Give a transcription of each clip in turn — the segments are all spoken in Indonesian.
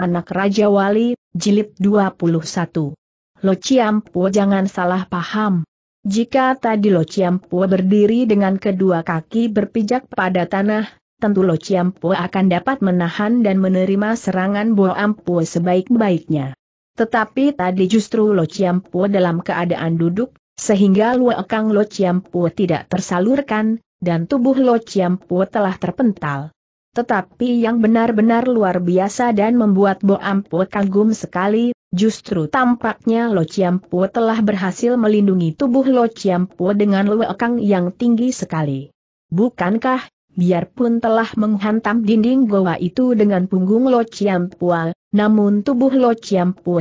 Anak Raja Wali, Jilid 21. Lo ciampo, jangan salah paham. Jika tadi Lo ciampo berdiri dengan kedua kaki berpijak pada tanah, tentu Lo ciampo akan dapat menahan dan menerima serangan Bo Ampo sebaik-baiknya. Tetapi tadi justru Lo ciampo dalam keadaan duduk, sehingga luakang Lo ciampo tidak tersalurkan, dan tubuh Lo ciampo telah terpental. Tetapi yang benar-benar luar biasa dan membuat Bo Ampu kagum sekali, justru tampaknya Lo telah berhasil melindungi tubuh Lo dengan luekang yang tinggi sekali. Bukankah, biarpun telah menghantam dinding goa itu dengan punggung Lo namun tubuh Lo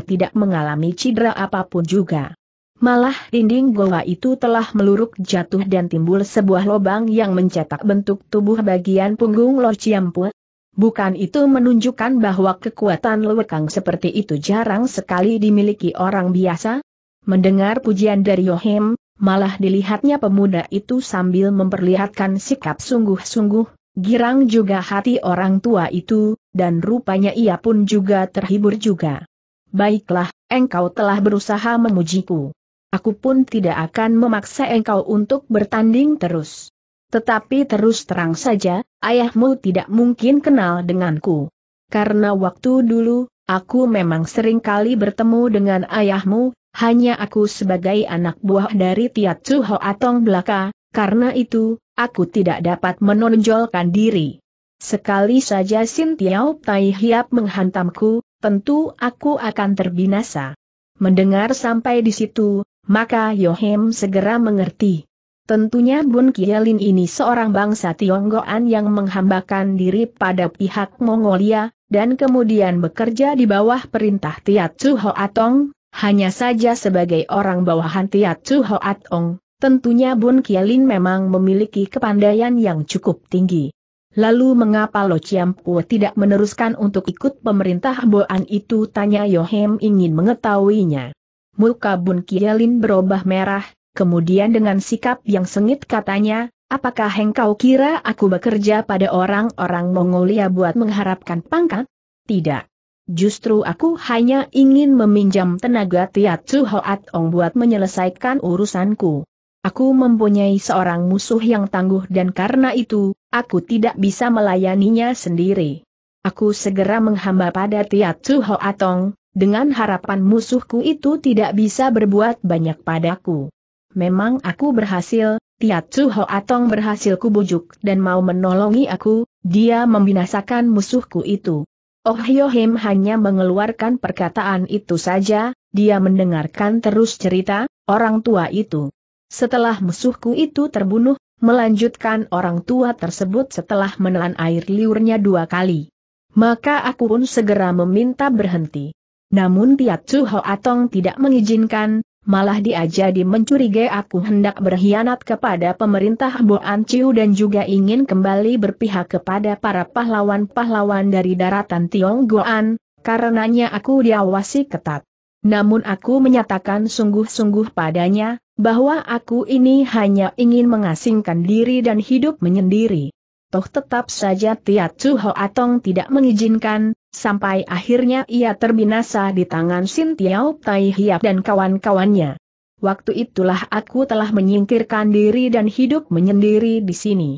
tidak mengalami cedera apapun juga. Malah dinding goa itu telah meluruk jatuh dan timbul sebuah lobang yang mencetak bentuk tubuh bagian punggung Lo Chiampu. Bukan itu menunjukkan bahwa kekuatan lewekang seperti itu jarang sekali dimiliki orang biasa? Mendengar pujian dari Yohem, malah dilihatnya pemuda itu sambil memperlihatkan sikap sungguh-sungguh, Girang juga hati orang tua itu, dan rupanya ia pun juga terhibur juga. Baiklah, engkau telah berusaha memujiku. Aku pun tidak akan memaksa engkau untuk bertanding terus. Tetapi terus terang saja, ayahmu tidak mungkin kenal denganku. Karena waktu dulu, aku memang sering kali bertemu dengan ayahmu, hanya aku sebagai anak buah dari Tiat suho Atong belaka, karena itu, aku tidak dapat menonjolkan diri. Sekali saja Sin Tiao Tai Hiap menghantamku, tentu aku akan terbinasa. Mendengar sampai di situ, maka Yohem segera mengerti. Tentunya Bun Kielin ini seorang bangsa Tionggoan yang menghambakan diri pada pihak Mongolia, dan kemudian bekerja di bawah perintah Tiat Chu Hoatong, hanya saja sebagai orang bawahan Tiat Chu Hoatong, tentunya Bun Kielin memang memiliki kepandaian yang cukup tinggi. Lalu mengapa Lo Chiampu tidak meneruskan untuk ikut pemerintah Boan itu tanya Yohem ingin mengetahuinya muka Bun Kielin berubah merah, kemudian dengan sikap yang sengit katanya, apakah engkau kira aku bekerja pada orang-orang Mongolia buat mengharapkan pangkat? Tidak. Justru aku hanya ingin meminjam tenaga Tiatsu Hoat Ong buat menyelesaikan urusanku. Aku mempunyai seorang musuh yang tangguh dan karena itu, aku tidak bisa melayaninya sendiri. Aku segera menghamba pada Tiatsu Hoat Ong, dengan harapan musuhku itu tidak bisa berbuat banyak padaku. Memang aku berhasil, Tiatsu Hoatong berhasil kubujuk dan mau menolongi aku, dia membinasakan musuhku itu. Oh Yohim hanya mengeluarkan perkataan itu saja, dia mendengarkan terus cerita, orang tua itu. Setelah musuhku itu terbunuh, melanjutkan orang tua tersebut setelah menelan air liurnya dua kali. Maka aku pun segera meminta berhenti. Namun Tiat Chu Ho Atong tidak mengizinkan, malah dia jadi mencurigai aku hendak berkhianat kepada pemerintah Boan Chiu dan juga ingin kembali berpihak kepada para pahlawan-pahlawan dari daratan Goan, karenanya aku diawasi ketat. Namun aku menyatakan sungguh-sungguh padanya, bahwa aku ini hanya ingin mengasingkan diri dan hidup menyendiri. Toh tetap saja Tiat Chu Ho Atong tidak mengizinkan, sampai akhirnya ia terbinasa di tangan Sin Tiao Tai Hiap dan kawan-kawannya. Waktu itulah aku telah menyingkirkan diri dan hidup menyendiri di sini.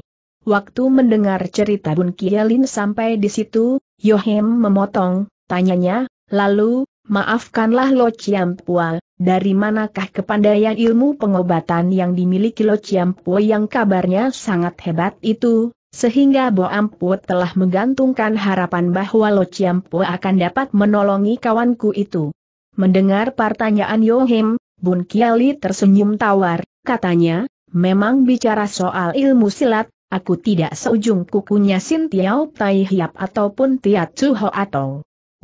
Waktu mendengar cerita Bun Kielin sampai di situ, Yohem memotong, tanyanya, lalu, maafkanlah Lo Pua, dari manakah kepandaian ilmu pengobatan yang dimiliki Lo Pua yang kabarnya sangat hebat itu? Sehingga Bo Ampu telah menggantungkan harapan bahwa Lo Chiampo akan dapat menolongi kawanku itu. Mendengar pertanyaan Yohim, Bun Kiali tersenyum tawar, katanya, memang bicara soal ilmu silat, aku tidak seujung kukunya Sin Tiao Tai Hiap ataupun Tiat Chu Ho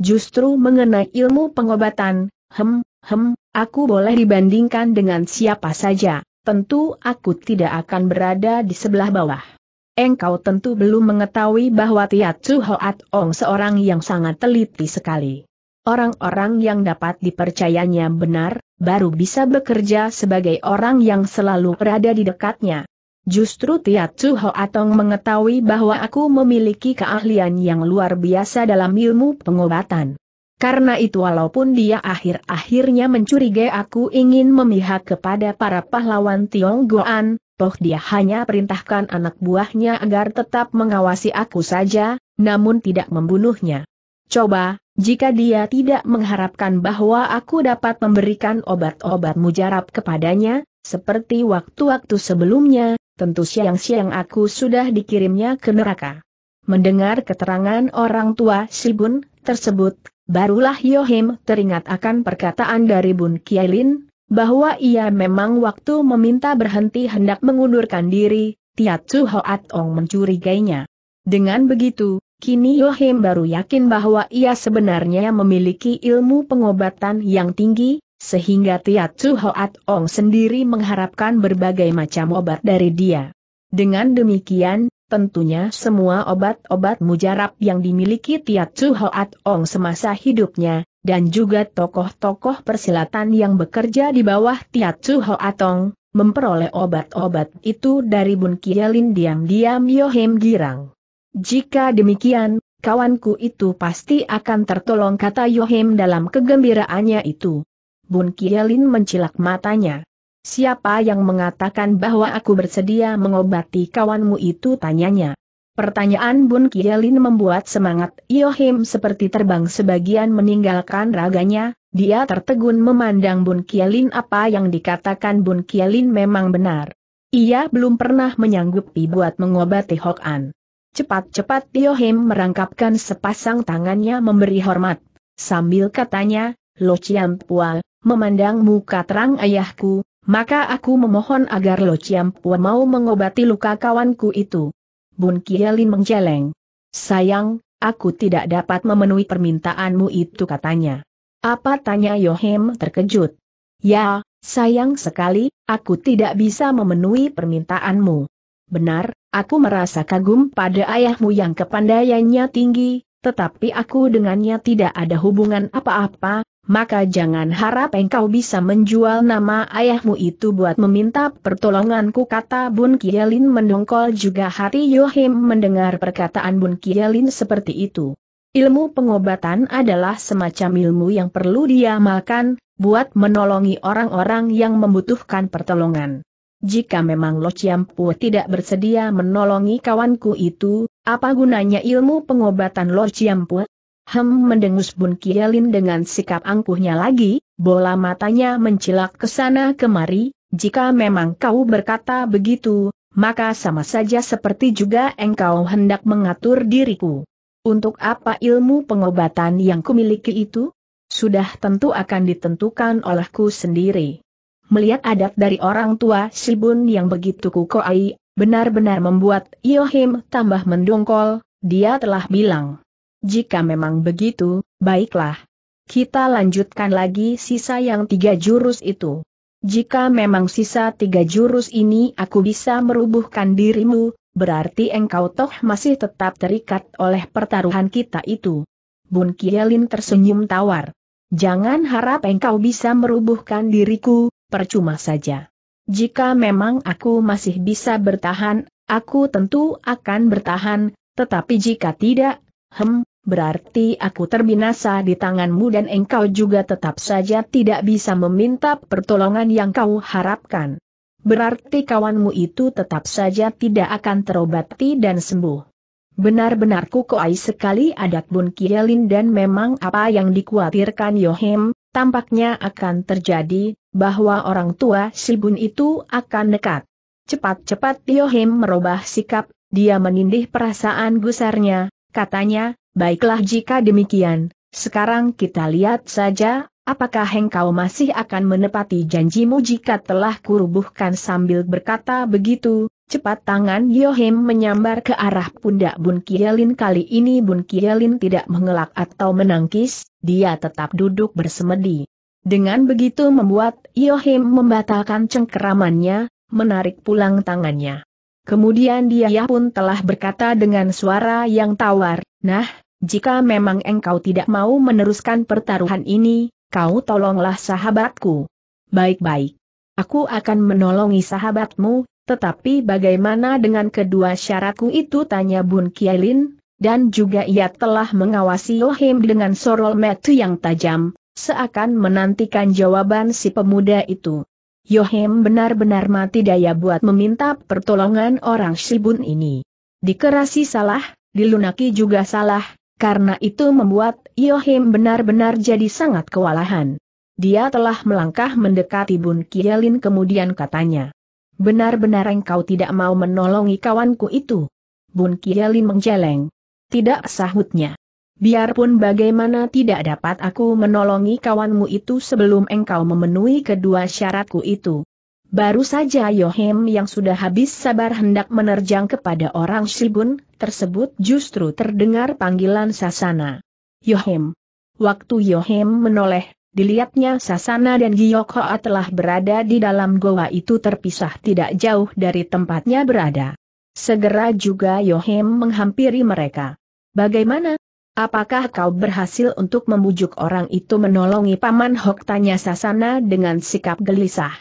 Justru mengenai ilmu pengobatan, hem, hem, aku boleh dibandingkan dengan siapa saja, tentu aku tidak akan berada di sebelah bawah. Engkau tentu belum mengetahui bahwa Tiatsu Hoat Ong seorang yang sangat teliti sekali. Orang-orang yang dapat dipercayanya benar, baru bisa bekerja sebagai orang yang selalu berada di dekatnya. Justru Tiatsu Ong mengetahui bahwa aku memiliki keahlian yang luar biasa dalam ilmu pengobatan. Karena itu walaupun dia akhir-akhirnya mencurigai aku ingin memihak kepada para pahlawan Tionggoan, Toh dia hanya perintahkan anak buahnya agar tetap mengawasi aku saja, namun tidak membunuhnya. Coba, jika dia tidak mengharapkan bahwa aku dapat memberikan obat-obat mujarab kepadanya, seperti waktu-waktu sebelumnya, tentu siang-siang aku sudah dikirimnya ke neraka. Mendengar keterangan orang tua Sibun tersebut, barulah Yohim teringat akan perkataan dari Bun Kielin, bahwa ia memang waktu meminta berhenti hendak mengundurkan diri, Tiat Su Hoat Ong mencurigainya. Dengan begitu, kini Yohim baru yakin bahwa ia sebenarnya memiliki ilmu pengobatan yang tinggi, sehingga Tiat Su Hoat Ong sendiri mengharapkan berbagai macam obat dari dia. Dengan demikian, tentunya semua obat-obat mujarab yang dimiliki Tiat Su Hoat Ong semasa hidupnya, dan juga tokoh-tokoh persilatan yang bekerja di bawah Tiatsu Atong memperoleh obat-obat itu dari Bun Kielin diam-diam Yohem girang. Jika demikian, kawanku itu pasti akan tertolong kata Yohem dalam kegembiraannya itu. Bun Kielin mencilak matanya. Siapa yang mengatakan bahwa aku bersedia mengobati kawanmu itu tanyanya. Pertanyaan Bun Kielin membuat semangat Yohim seperti terbang sebagian meninggalkan raganya, dia tertegun memandang Bun Kielin apa yang dikatakan Bun Kielin memang benar. Ia belum pernah menyanggupi buat mengobati Hok An. Cepat-cepat Yohim merangkapkan sepasang tangannya memberi hormat. Sambil katanya, Lo Chiam Pual, memandang muka terang ayahku, maka aku memohon agar Lo Chiam Pual mau mengobati luka kawanku itu. Bun Kielin menjeleng. Sayang, aku tidak dapat memenuhi permintaanmu itu katanya. Apa tanya Yohem terkejut. Ya, sayang sekali, aku tidak bisa memenuhi permintaanmu. Benar, aku merasa kagum pada ayahmu yang kepandaiannya tinggi, tetapi aku dengannya tidak ada hubungan apa-apa, maka jangan harap engkau bisa menjual nama ayahmu itu buat meminta pertolonganku kata Bun Kielin mendongkol juga hati Yohim mendengar perkataan Bun Kielin seperti itu. Ilmu pengobatan adalah semacam ilmu yang perlu diamalkan, buat menolongi orang-orang yang membutuhkan pertolongan. Jika memang Lo Chiampu tidak bersedia menolongi kawanku itu, apa gunanya ilmu pengobatan Lo Chiampu? Hem mendengus Bun Kielin dengan sikap angkuhnya lagi, bola matanya mencilak ke sana kemari, jika memang kau berkata begitu, maka sama saja seperti juga engkau hendak mengatur diriku. Untuk apa ilmu pengobatan yang kumiliki itu? Sudah tentu akan ditentukan olehku sendiri. Melihat adat dari orang tua Bun yang begitu kukoai, benar-benar membuat Yohim tambah mendongkol, dia telah bilang. Jika memang begitu, baiklah. Kita lanjutkan lagi sisa yang tiga jurus itu. Jika memang sisa tiga jurus ini aku bisa merubuhkan dirimu, berarti engkau toh masih tetap terikat oleh pertaruhan kita itu. Bun Kielin tersenyum tawar. Jangan harap engkau bisa merubuhkan diriku, percuma saja. Jika memang aku masih bisa bertahan, aku tentu akan bertahan, tetapi jika tidak, hem, berarti aku terbinasa di tanganmu dan engkau juga tetap saja tidak bisa meminta pertolongan yang kau harapkan. Berarti kawanmu itu tetap saja tidak akan terobati dan sembuh. Benar-benar kukoai sekali adat Bun Kielin dan memang apa yang dikhawatirkan Yohim, tampaknya akan terjadi, bahwa orang tua si Bun itu akan nekat. Cepat-cepat Yohim merubah sikap, dia menindih perasaan gusarnya, katanya, Baiklah jika demikian, sekarang kita lihat saja, apakah engkau masih akan menepati janjimu jika telah kurubuhkan sambil berkata begitu, cepat tangan Yohim menyambar ke arah pundak Bun Kielin kali ini Bun Kielin tidak mengelak atau menangkis, dia tetap duduk bersemedi. Dengan begitu membuat Yohim membatalkan cengkeramannya, menarik pulang tangannya. Kemudian dia pun telah berkata dengan suara yang tawar, Nah, jika memang engkau tidak mau meneruskan pertaruhan ini, kau tolonglah sahabatku. Baik-baik. Aku akan menolongi sahabatmu, tetapi bagaimana dengan kedua syaratku itu tanya Bun Kielin, dan juga ia telah mengawasi Yohim dengan sorol metu yang tajam, seakan menantikan jawaban si pemuda itu. Yohim benar-benar mati daya buat meminta pertolongan orang Shibun ini. Dikerasi salah, dilunaki juga salah, karena itu membuat Yohim benar-benar jadi sangat kewalahan. Dia telah melangkah mendekati Bun Kielin kemudian katanya. Benar-benar engkau tidak mau menolongi kawanku itu. Bun Kielin menjeleng. Tidak sahutnya. Biarpun bagaimana tidak dapat aku menolongi kawanmu itu sebelum engkau memenuhi kedua syaratku itu. Baru saja Yohem yang sudah habis sabar hendak menerjang kepada orang Shibun, tersebut justru terdengar panggilan Sasana. Yohem. Waktu Yohem menoleh, dilihatnya Sasana dan Giyokoa telah berada di dalam goa itu terpisah tidak jauh dari tempatnya berada. Segera juga Yohem menghampiri mereka. Bagaimana? Apakah kau berhasil untuk membujuk orang itu menolongi Paman Hok? Tanya Sasana dengan sikap gelisah.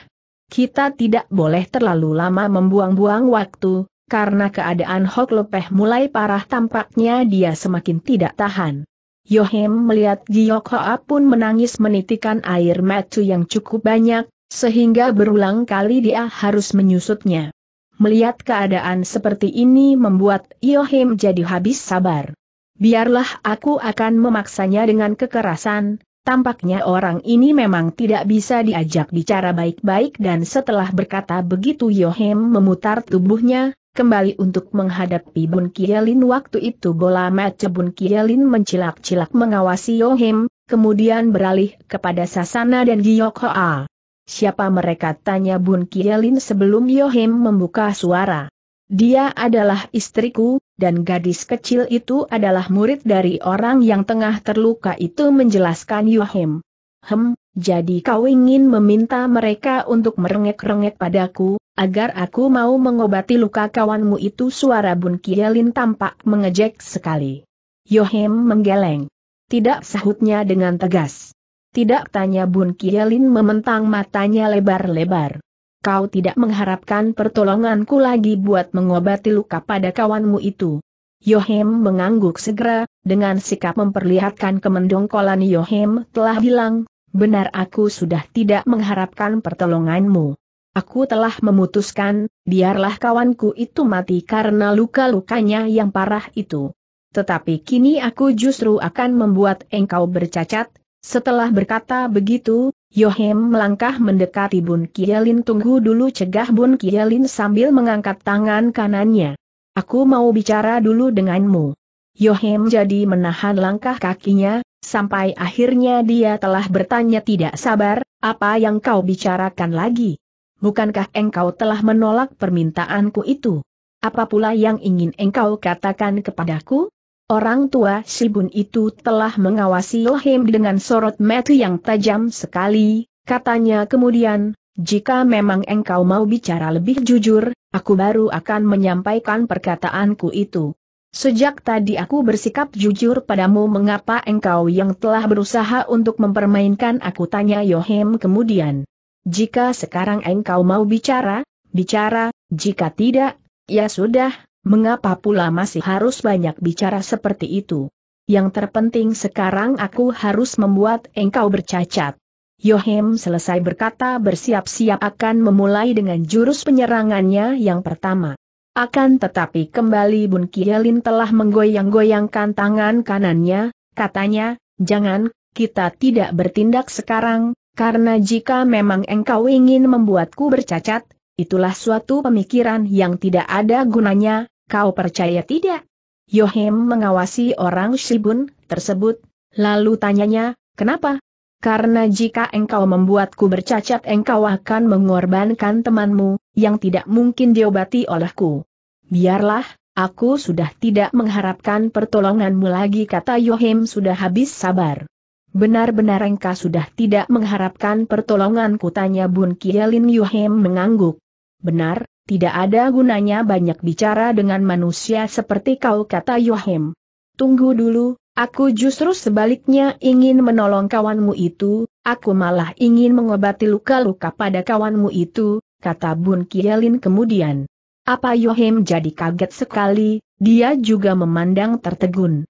Kita tidak boleh terlalu lama membuang-buang waktu, karena keadaan Hok Lopeh mulai parah tampaknya dia semakin tidak tahan. Yohim melihat Giyok Hoa pun menangis menitikan air mata yang cukup banyak, sehingga berulang kali dia harus menyusutnya. Melihat keadaan seperti ini membuat Yohim jadi habis sabar. Biarlah aku akan memaksanya dengan kekerasan, Tampaknya orang ini memang tidak bisa diajak bicara baik-baik dan setelah berkata begitu Yohem memutar tubuhnya, kembali untuk menghadapi Bun Kielin waktu itu bola mata Bun Kielin mencilak-cilak mengawasi Yohem, kemudian beralih kepada Sasana dan Giyok Hoa. Siapa mereka tanya Bun Kielin sebelum Yohem membuka suara. Dia adalah istriku, dan gadis kecil itu adalah murid dari orang yang tengah terluka itu menjelaskan Yuhim. Hem, jadi kau ingin meminta mereka untuk merengek-rengek padaku, agar aku mau mengobati luka kawanmu itu suara Bun Kielin tampak mengejek sekali. Yohim menggeleng. Tidak sahutnya dengan tegas. Tidak tanya Bun Kielin mementang matanya lebar-lebar kau tidak mengharapkan pertolonganku lagi buat mengobati luka pada kawanmu itu. Yohem mengangguk segera, dengan sikap memperlihatkan kemendongkolan Yohem telah bilang, benar aku sudah tidak mengharapkan pertolonganmu. Aku telah memutuskan, biarlah kawanku itu mati karena luka-lukanya yang parah itu. Tetapi kini aku justru akan membuat engkau bercacat, setelah berkata begitu, Yohem melangkah mendekati Bun Kielin tunggu dulu cegah Bun Kielin sambil mengangkat tangan kanannya. Aku mau bicara dulu denganmu. Yohem jadi menahan langkah kakinya, sampai akhirnya dia telah bertanya tidak sabar, apa yang kau bicarakan lagi? Bukankah engkau telah menolak permintaanku itu? Apa pula yang ingin engkau katakan kepadaku? Orang tua Shibun itu telah mengawasi Lohim dengan sorot mata yang tajam sekali, katanya kemudian, jika memang engkau mau bicara lebih jujur, aku baru akan menyampaikan perkataanku itu. Sejak tadi aku bersikap jujur padamu mengapa engkau yang telah berusaha untuk mempermainkan aku tanya Yohem kemudian. Jika sekarang engkau mau bicara, bicara, jika tidak, ya sudah, Mengapa pula masih harus banyak bicara seperti itu? Yang terpenting sekarang aku harus membuat engkau bercacat. Yohem selesai berkata bersiap-siap akan memulai dengan jurus penyerangannya yang pertama. Akan tetapi kembali Bun Kielin telah menggoyang-goyangkan tangan kanannya, katanya, jangan, kita tidak bertindak sekarang, karena jika memang engkau ingin membuatku bercacat, itulah suatu pemikiran yang tidak ada gunanya, Kau percaya tidak? Yohem mengawasi orang Shibun tersebut, lalu tanyanya, kenapa? Karena jika engkau membuatku bercacat engkau akan mengorbankan temanmu, yang tidak mungkin diobati olehku. Biarlah, aku sudah tidak mengharapkan pertolonganmu lagi kata Yohem sudah habis sabar. Benar-benar engkau sudah tidak mengharapkan pertolonganku tanya Bun Kielin Yohem mengangguk. Benar, tidak ada gunanya banyak bicara dengan manusia seperti kau kata Yohim. Tunggu dulu, aku justru sebaliknya ingin menolong kawanmu itu, aku malah ingin mengobati luka-luka pada kawanmu itu, kata Bun Kielin kemudian. Apa Yohim jadi kaget sekali, dia juga memandang tertegun.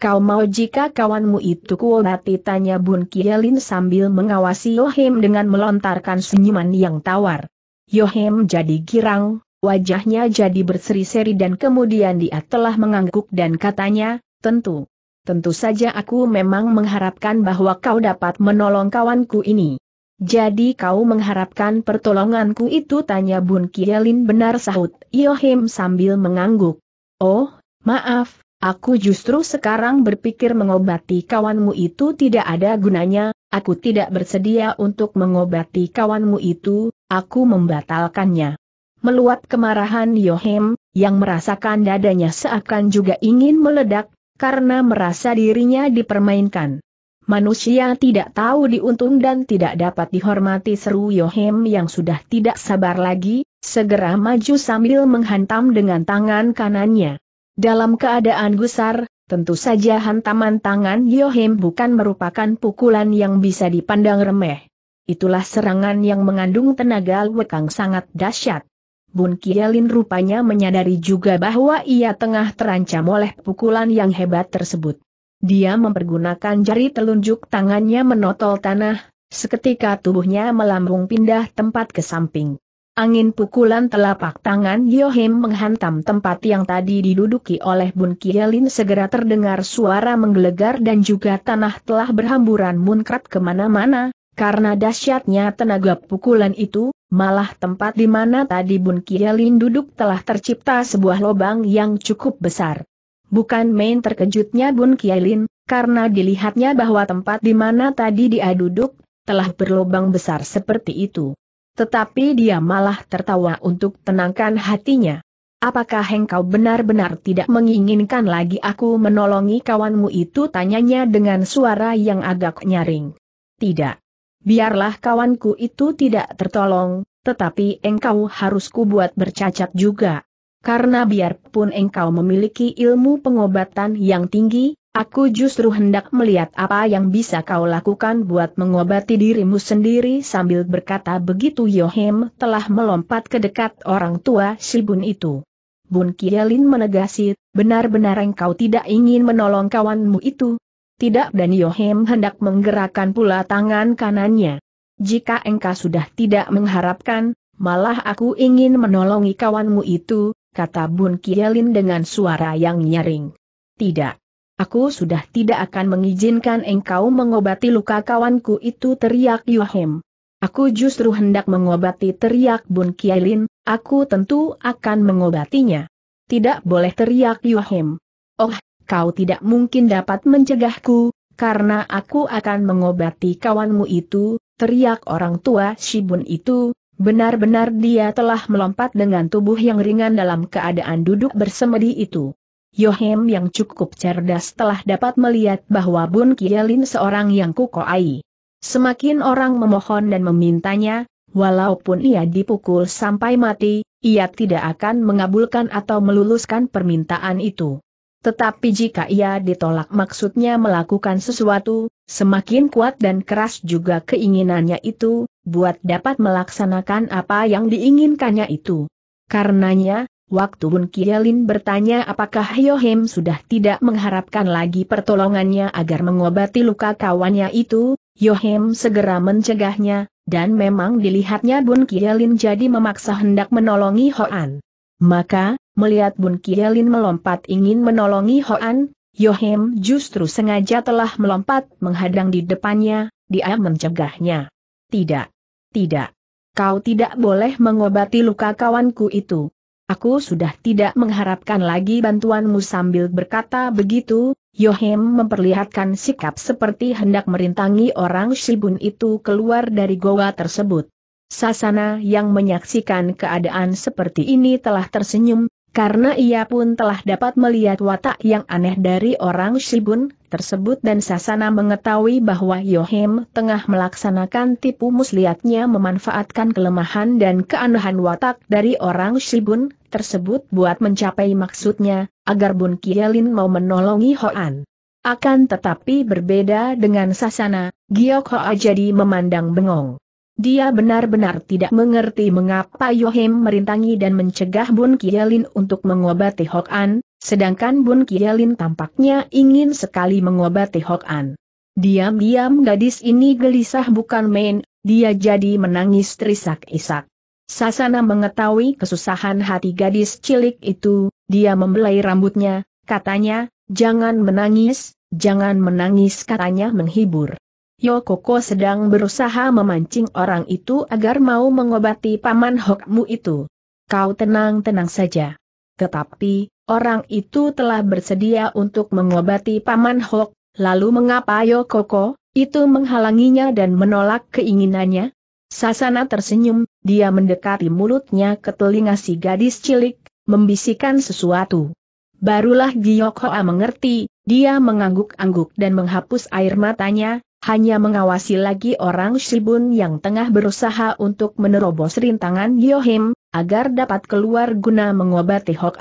Kau mau jika kawanmu itu kuobati tanya Bun Kielin sambil mengawasi Yohim dengan melontarkan senyuman yang tawar. Yohem jadi girang, wajahnya jadi berseri-seri dan kemudian dia telah mengangguk dan katanya, tentu. Tentu saja aku memang mengharapkan bahwa kau dapat menolong kawanku ini. Jadi kau mengharapkan pertolonganku itu tanya Bun Kielin benar sahut Yohem sambil mengangguk. Oh, maaf, Aku justru sekarang berpikir mengobati kawanmu itu tidak ada gunanya, aku tidak bersedia untuk mengobati kawanmu itu, aku membatalkannya. Meluat kemarahan Yohem, yang merasakan dadanya seakan juga ingin meledak, karena merasa dirinya dipermainkan. Manusia tidak tahu diuntung dan tidak dapat dihormati seru Yohem yang sudah tidak sabar lagi, segera maju sambil menghantam dengan tangan kanannya. Dalam keadaan gusar, tentu saja hantaman tangan Yohim bukan merupakan pukulan yang bisa dipandang remeh. Itulah serangan yang mengandung tenaga lekang sangat dahsyat. Bun Kielin rupanya menyadari juga bahwa ia tengah terancam oleh pukulan yang hebat tersebut. Dia mempergunakan jari telunjuk tangannya menotol tanah, seketika tubuhnya melambung pindah tempat ke samping. Angin pukulan telapak tangan Yohim menghantam tempat yang tadi diduduki oleh Bun Kielin segera terdengar suara menggelegar dan juga tanah telah berhamburan munkrat kemana-mana, karena dahsyatnya tenaga pukulan itu, malah tempat di mana tadi Bun Kielin duduk telah tercipta sebuah lubang yang cukup besar. Bukan main terkejutnya Bun Kielin, karena dilihatnya bahwa tempat di mana tadi dia duduk, telah berlubang besar seperti itu. Tetapi dia malah tertawa untuk tenangkan hatinya. Apakah engkau benar-benar tidak menginginkan lagi aku menolongi kawanmu itu? Tanyanya dengan suara yang agak nyaring. Tidak. Biarlah kawanku itu tidak tertolong, tetapi engkau harus kubuat bercacat juga. Karena biarpun engkau memiliki ilmu pengobatan yang tinggi, Aku justru hendak melihat apa yang bisa kau lakukan buat mengobati dirimu sendiri sambil berkata begitu Yohem telah melompat ke dekat orang tua si Bun itu. Bun Kielin menegasi, benar-benar engkau tidak ingin menolong kawanmu itu. Tidak dan Yohem hendak menggerakkan pula tangan kanannya. Jika engkau sudah tidak mengharapkan, malah aku ingin menolongi kawanmu itu, kata Bun Kielin dengan suara yang nyaring. Tidak. Aku sudah tidak akan mengizinkan engkau mengobati luka kawanku itu teriak Yohem. Aku justru hendak mengobati teriak Bun Kielin, aku tentu akan mengobatinya. Tidak boleh teriak Yohem. Oh, kau tidak mungkin dapat mencegahku, karena aku akan mengobati kawanmu itu, teriak orang tua Bun itu, benar-benar dia telah melompat dengan tubuh yang ringan dalam keadaan duduk bersemedi itu. Yohem yang cukup cerdas telah dapat melihat bahwa Bun Kielin seorang yang kukoai. Semakin orang memohon dan memintanya, walaupun ia dipukul sampai mati, ia tidak akan mengabulkan atau meluluskan permintaan itu. Tetapi jika ia ditolak maksudnya melakukan sesuatu, semakin kuat dan keras juga keinginannya itu, buat dapat melaksanakan apa yang diinginkannya itu. Karenanya, Waktu Bun Kielin bertanya apakah Yohem sudah tidak mengharapkan lagi pertolongannya agar mengobati luka kawannya itu, Yohem segera mencegahnya, dan memang dilihatnya Bun Kielin jadi memaksa hendak menolongi Hoan. Maka, melihat Bun Kielin melompat ingin menolongi Hoan, Yohem justru sengaja telah melompat menghadang di depannya, dia mencegahnya. Tidak. Tidak. Kau tidak boleh mengobati luka kawanku itu. Aku sudah tidak mengharapkan lagi bantuanmu sambil berkata begitu, Yohem memperlihatkan sikap seperti hendak merintangi orang Shibun itu keluar dari goa tersebut. Sasana yang menyaksikan keadaan seperti ini telah tersenyum karena ia pun telah dapat melihat watak yang aneh dari orang Shibun tersebut dan Sasana mengetahui bahwa Yohim tengah melaksanakan tipu muslihatnya memanfaatkan kelemahan dan keanehan watak dari orang Shibun tersebut buat mencapai maksudnya, agar Bun Kielin mau menolongi Hoan. Akan tetapi berbeda dengan Sasana, Giok Hoa jadi memandang bengong. Dia benar-benar tidak mengerti mengapa Yohim merintangi dan mencegah Bun Kielin untuk mengobati Hok An, sedangkan Bun Kielin tampaknya ingin sekali mengobati Hok An. Diam-diam gadis ini gelisah bukan main, dia jadi menangis terisak-isak. Sasana mengetahui kesusahan hati gadis cilik itu, dia membelai rambutnya, katanya, jangan menangis, jangan menangis katanya menghibur. Yokoko sedang berusaha memancing orang itu agar mau mengobati paman Hokmu itu. Kau tenang-tenang saja. Tetapi, orang itu telah bersedia untuk mengobati paman Hok, lalu mengapa Yokoko, itu menghalanginya dan menolak keinginannya? Sasana tersenyum, dia mendekati mulutnya ke telinga si gadis cilik, membisikkan sesuatu. Barulah Giyokoa mengerti, dia mengangguk-angguk dan menghapus air matanya, hanya mengawasi lagi orang Shibun yang tengah berusaha untuk menerobos rintangan Yohim, agar dapat keluar guna mengobati Hok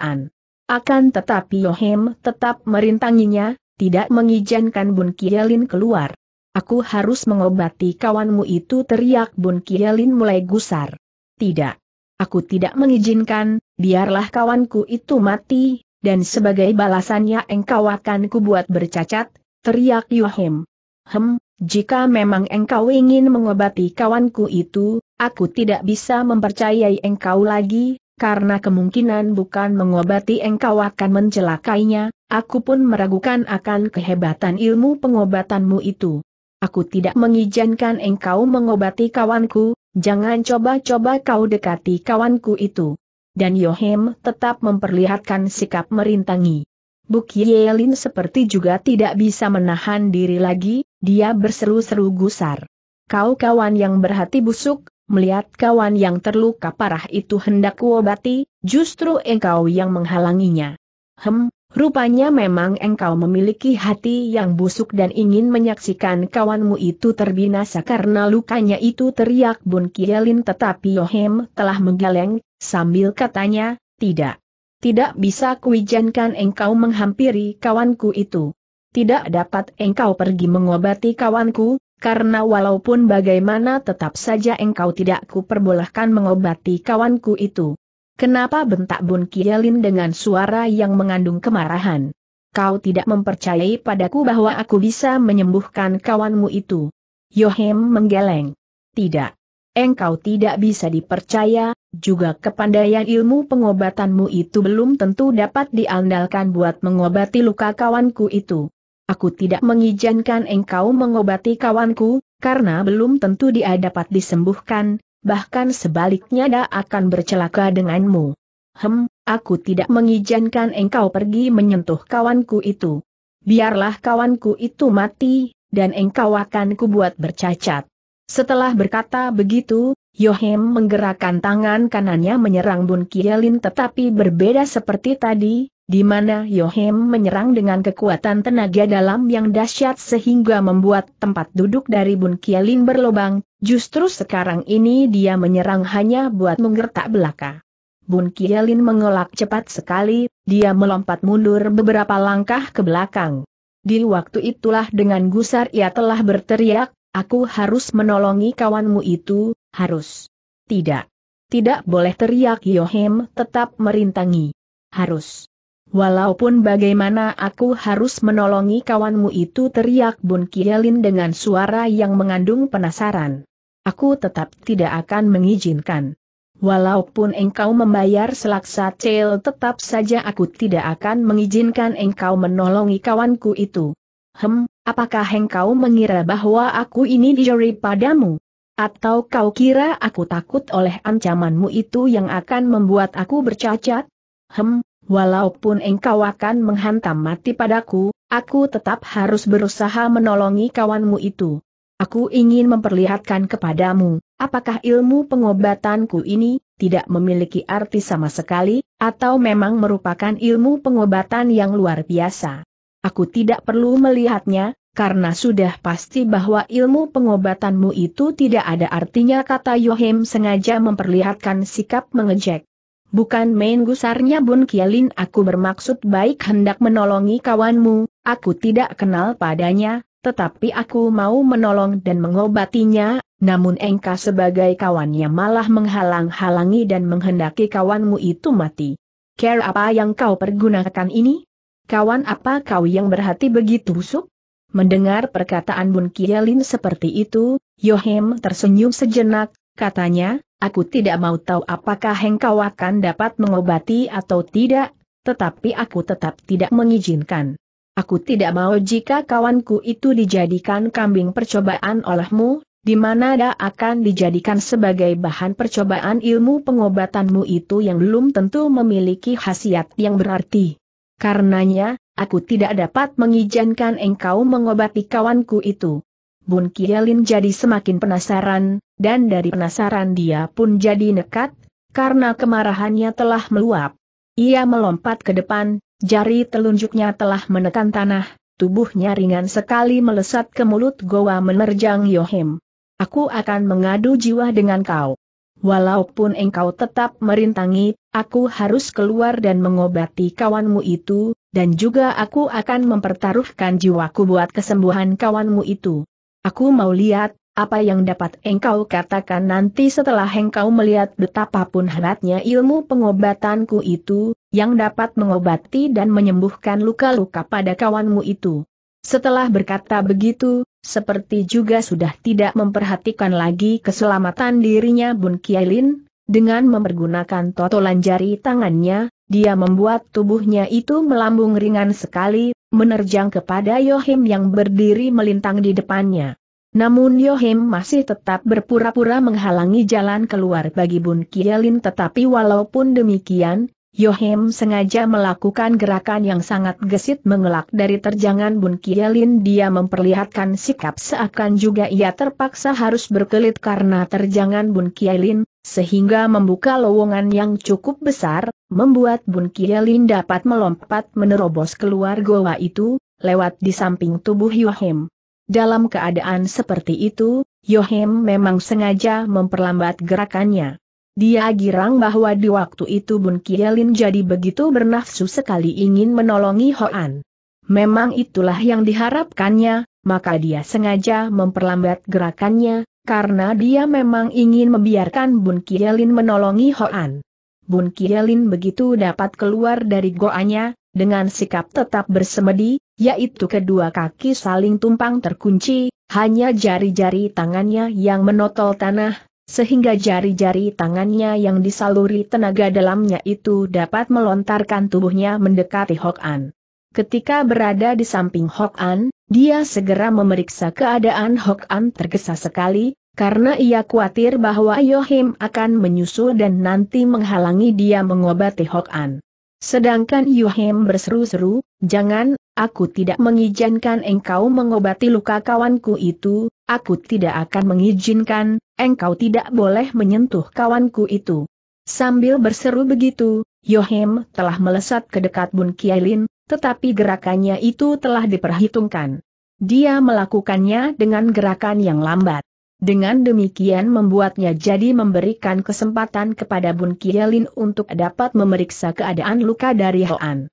Akan tetapi Yohim tetap merintanginya, tidak mengizinkan Bun Kielin keluar. Aku harus mengobati kawanmu itu teriak Bun Kielin mulai gusar. Tidak. Aku tidak mengizinkan, biarlah kawanku itu mati, dan sebagai balasannya engkau akan kubuat bercacat, teriak Yohim. Hem, jika memang engkau ingin mengobati kawanku itu, aku tidak bisa mempercayai engkau lagi, karena kemungkinan bukan mengobati engkau akan mencelakainya, aku pun meragukan akan kehebatan ilmu pengobatanmu itu. Aku tidak mengizinkan engkau mengobati kawanku, jangan coba-coba kau dekati kawanku itu. Dan Yohem tetap memperlihatkan sikap merintangi. Buk Yelin seperti juga tidak bisa menahan diri lagi, dia berseru-seru gusar. Kau kawan yang berhati busuk, melihat kawan yang terluka parah itu hendak kuobati, justru engkau yang menghalanginya. Hem, Rupanya memang engkau memiliki hati yang busuk dan ingin menyaksikan kawanmu itu terbinasa karena lukanya itu teriak Bun Kielin tetapi Yohem telah menggeleng, sambil katanya, tidak tidak bisa kuijankan engkau menghampiri kawanku itu. Tidak dapat engkau pergi mengobati kawanku, karena walaupun bagaimana tetap saja engkau tidak kuperbolehkan mengobati kawanku itu. Kenapa bentak Bun Kielin dengan suara yang mengandung kemarahan? Kau tidak mempercayai padaku bahwa aku bisa menyembuhkan kawanmu itu. Yohem menggeleng. Tidak engkau tidak bisa dipercaya, juga kepandaian ilmu pengobatanmu itu belum tentu dapat diandalkan buat mengobati luka kawanku itu. Aku tidak mengizinkan engkau mengobati kawanku, karena belum tentu dia dapat disembuhkan, bahkan sebaliknya dia akan bercelaka denganmu. Hem, aku tidak mengizinkan engkau pergi menyentuh kawanku itu. Biarlah kawanku itu mati, dan engkau akan kubuat bercacat. Setelah berkata begitu, Yohem menggerakkan tangan kanannya menyerang Bun Kielin tetapi berbeda seperti tadi, di mana Yohem menyerang dengan kekuatan tenaga dalam yang dahsyat sehingga membuat tempat duduk dari Bun Kielin berlobang, justru sekarang ini dia menyerang hanya buat menggertak belaka. Bun Kielin mengelak cepat sekali, dia melompat mundur beberapa langkah ke belakang. Di waktu itulah dengan gusar ia telah berteriak, Aku harus menolongi kawanmu itu, harus. Tidak. Tidak boleh teriak Yohem tetap merintangi. Harus. Walaupun bagaimana aku harus menolongi kawanmu itu teriak Bun Kielin dengan suara yang mengandung penasaran. Aku tetap tidak akan mengizinkan. Walaupun engkau membayar selaksa cel tetap saja aku tidak akan mengizinkan engkau menolongi kawanku itu. Hem, Apakah engkau mengira bahwa aku ini dijeri padamu? Atau kau kira aku takut oleh ancamanmu itu yang akan membuat aku bercacat? Hem, walaupun engkau akan menghantam mati padaku, aku tetap harus berusaha menolongi kawanmu itu. Aku ingin memperlihatkan kepadamu, apakah ilmu pengobatanku ini tidak memiliki arti sama sekali, atau memang merupakan ilmu pengobatan yang luar biasa. Aku tidak perlu melihatnya, karena sudah pasti bahwa ilmu pengobatanmu itu tidak ada artinya kata Yohim sengaja memperlihatkan sikap mengejek. Bukan main gusarnya Bun Kialin aku bermaksud baik hendak menolongi kawanmu, aku tidak kenal padanya, tetapi aku mau menolong dan mengobatinya, namun engka sebagai kawannya malah menghalang-halangi dan menghendaki kawanmu itu mati. Care apa yang kau pergunakan ini? kawan apa kau yang berhati begitu busuk? Mendengar perkataan Bun Kielin seperti itu, Yohem tersenyum sejenak, katanya, aku tidak mau tahu apakah engkau akan dapat mengobati atau tidak, tetapi aku tetap tidak mengizinkan. Aku tidak mau jika kawanku itu dijadikan kambing percobaan olehmu, di mana dia akan dijadikan sebagai bahan percobaan ilmu pengobatanmu itu yang belum tentu memiliki khasiat yang berarti. Karenanya, aku tidak dapat mengizinkan engkau mengobati kawanku itu. Bun Kielin jadi semakin penasaran, dan dari penasaran dia pun jadi nekat, karena kemarahannya telah meluap. Ia melompat ke depan, jari telunjuknya telah menekan tanah, tubuhnya ringan sekali melesat ke mulut goa menerjang Yohim. Aku akan mengadu jiwa dengan kau. Walaupun engkau tetap merintangi, aku harus keluar dan mengobati kawanmu itu, dan juga aku akan mempertaruhkan jiwaku buat kesembuhan kawanmu itu. Aku mau lihat, apa yang dapat engkau katakan nanti setelah engkau melihat betapapun hebatnya ilmu pengobatanku itu, yang dapat mengobati dan menyembuhkan luka-luka pada kawanmu itu. Setelah berkata begitu, seperti juga sudah tidak memperhatikan lagi keselamatan dirinya Bun Kielin, dengan mempergunakan totolan jari tangannya, dia membuat tubuhnya itu melambung ringan sekali, menerjang kepada Yohim yang berdiri melintang di depannya. Namun Yohim masih tetap berpura-pura menghalangi jalan keluar bagi Bun Kielin tetapi walaupun demikian, Yohim sengaja melakukan gerakan yang sangat gesit mengelak dari terjangan Bun Kielin dia memperlihatkan sikap seakan juga ia terpaksa harus berkelit karena terjangan Bun Kielin, sehingga membuka lowongan yang cukup besar, membuat Bun Kielin dapat melompat menerobos keluar goa itu, lewat di samping tubuh Yohim. Dalam keadaan seperti itu, Yohim memang sengaja memperlambat gerakannya. Dia girang bahwa di waktu itu Bun Kielin jadi begitu bernafsu sekali ingin menolongi Hoan. Memang itulah yang diharapkannya, maka dia sengaja memperlambat gerakannya, karena dia memang ingin membiarkan Bun Kielin menolongi Hoan. Bun Kielin begitu dapat keluar dari goanya, dengan sikap tetap bersemedi, yaitu kedua kaki saling tumpang terkunci, hanya jari-jari tangannya yang menotol tanah, sehingga jari-jari tangannya yang disaluri tenaga dalamnya itu dapat melontarkan tubuhnya mendekati Hok An. Ketika berada di samping Hok An, dia segera memeriksa keadaan Hok An tergesa sekali, karena ia khawatir bahwa Yohim akan menyusul dan nanti menghalangi dia mengobati Hok An. Sedangkan Yohim berseru-seru, jangan, aku tidak mengizinkan engkau mengobati luka kawanku itu, Aku tidak akan mengizinkan, engkau tidak boleh menyentuh kawanku itu. Sambil berseru begitu, Yohem telah melesat ke dekat Bun Kiailin, tetapi gerakannya itu telah diperhitungkan. Dia melakukannya dengan gerakan yang lambat. Dengan demikian membuatnya jadi memberikan kesempatan kepada Bun Kielin untuk dapat memeriksa keadaan luka dari Hoan.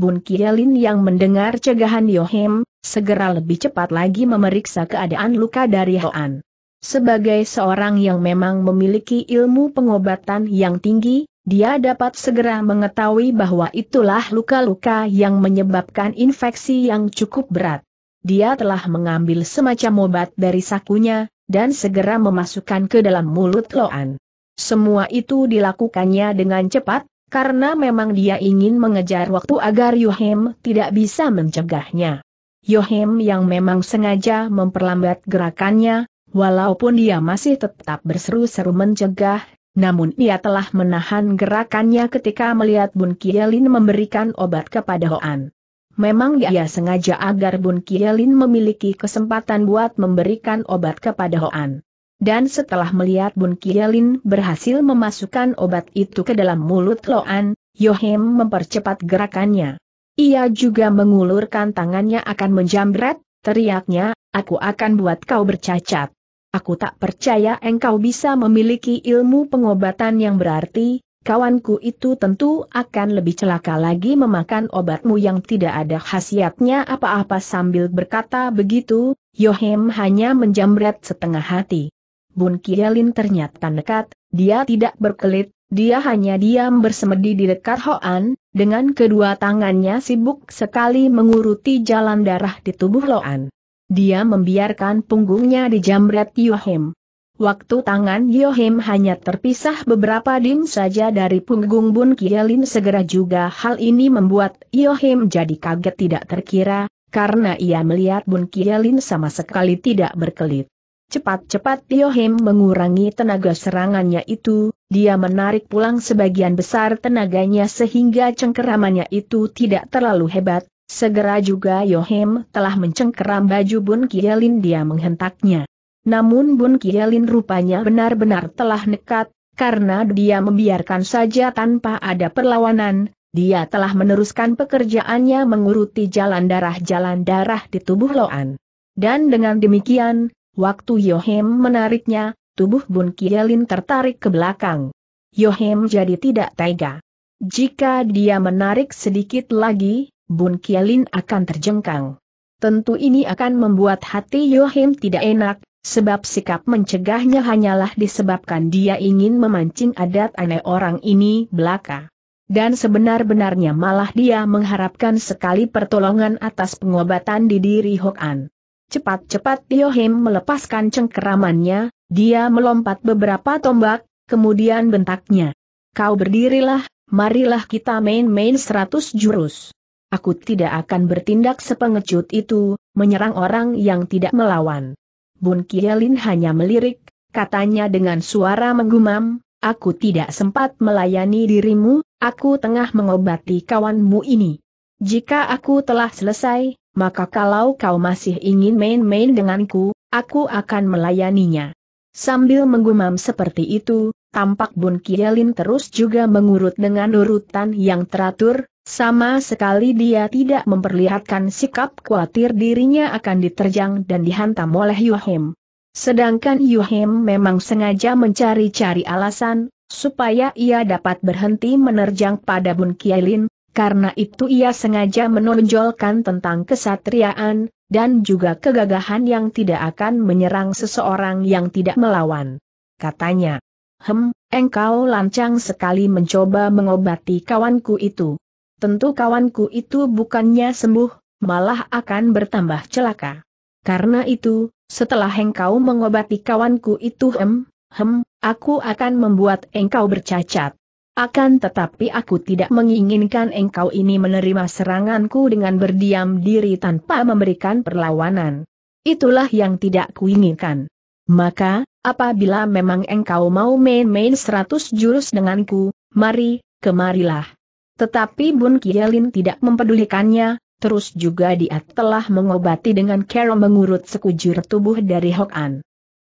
Bun Kielin yang mendengar cegahan Yohim, segera lebih cepat lagi memeriksa keadaan luka dari Hoan. Sebagai seorang yang memang memiliki ilmu pengobatan yang tinggi, dia dapat segera mengetahui bahwa itulah luka-luka yang menyebabkan infeksi yang cukup berat. Dia telah mengambil semacam obat dari sakunya, dan segera memasukkan ke dalam mulut Loan. Semua itu dilakukannya dengan cepat, karena memang dia ingin mengejar waktu agar Yohem tidak bisa mencegahnya. Yohem yang memang sengaja memperlambat gerakannya, walaupun dia masih tetap berseru-seru mencegah, namun ia telah menahan gerakannya ketika melihat Bun Kielin memberikan obat kepada Hoan. Memang dia sengaja agar Bun Kielin memiliki kesempatan buat memberikan obat kepada Hoan dan setelah melihat Bun Kialin berhasil memasukkan obat itu ke dalam mulut Loan, Yohem mempercepat gerakannya. Ia juga mengulurkan tangannya akan menjambret, teriaknya, aku akan buat kau bercacat. Aku tak percaya engkau bisa memiliki ilmu pengobatan yang berarti, kawanku itu tentu akan lebih celaka lagi memakan obatmu yang tidak ada khasiatnya apa-apa sambil berkata begitu, Yohem hanya menjambret setengah hati. Bun Kielin ternyata nekat, dia tidak berkelit, dia hanya diam bersemedi di dekat Hoan, dengan kedua tangannya sibuk sekali menguruti jalan darah di tubuh Loan. Dia membiarkan punggungnya di dijamret Yohim. Waktu tangan Yohim hanya terpisah beberapa dim saja dari punggung Bun Kielin segera juga hal ini membuat Yohim jadi kaget tidak terkira, karena ia melihat Bun Kielin sama sekali tidak berkelit. Cepat-cepat Tiohim mengurangi tenaga serangannya itu, dia menarik pulang sebagian besar tenaganya sehingga cengkeramannya itu tidak terlalu hebat, segera juga Yohim telah mencengkeram baju Bun Kielin dia menghentaknya. Namun Bun Kielin rupanya benar-benar telah nekat, karena dia membiarkan saja tanpa ada perlawanan, dia telah meneruskan pekerjaannya menguruti jalan darah-jalan darah di tubuh Loan. Dan dengan demikian, Waktu Yohem menariknya, tubuh Bun Kielin tertarik ke belakang. Yohem jadi tidak tega. Jika dia menarik sedikit lagi, Bun Kielin akan terjengkang. Tentu ini akan membuat hati Yohem tidak enak, sebab sikap mencegahnya hanyalah disebabkan dia ingin memancing adat aneh orang ini belaka. Dan sebenar-benarnya malah dia mengharapkan sekali pertolongan atas pengobatan di diri Hokan. Cepat-cepat Yohim melepaskan cengkeramannya, dia melompat beberapa tombak, kemudian bentaknya. Kau berdirilah, marilah kita main-main seratus jurus. Aku tidak akan bertindak sepengecut itu, menyerang orang yang tidak melawan. Bun Kielin hanya melirik, katanya dengan suara menggumam, aku tidak sempat melayani dirimu, aku tengah mengobati kawanmu ini. Jika aku telah selesai, maka kalau kau masih ingin main-main denganku, aku akan melayaninya. Sambil menggumam seperti itu, tampak Bun Kielin terus juga mengurut dengan urutan yang teratur, sama sekali dia tidak memperlihatkan sikap khawatir dirinya akan diterjang dan dihantam oleh Yuhim. Sedangkan Yuhim memang sengaja mencari-cari alasan, supaya ia dapat berhenti menerjang pada Bun Kielin, karena itu ia sengaja menonjolkan tentang kesatriaan, dan juga kegagahan yang tidak akan menyerang seseorang yang tidak melawan. Katanya, Hem, engkau lancang sekali mencoba mengobati kawanku itu. Tentu kawanku itu bukannya sembuh, malah akan bertambah celaka. Karena itu, setelah engkau mengobati kawanku itu hem, hem, aku akan membuat engkau bercacat. Akan tetapi aku tidak menginginkan engkau ini menerima seranganku dengan berdiam diri tanpa memberikan perlawanan. Itulah yang tidak kuinginkan. Maka, apabila memang engkau mau main-main seratus jurus denganku, mari, kemarilah. Tetapi Bun Kielin tidak mempedulikannya, terus juga dia telah mengobati dengan cara mengurut sekujur tubuh dari Hokan.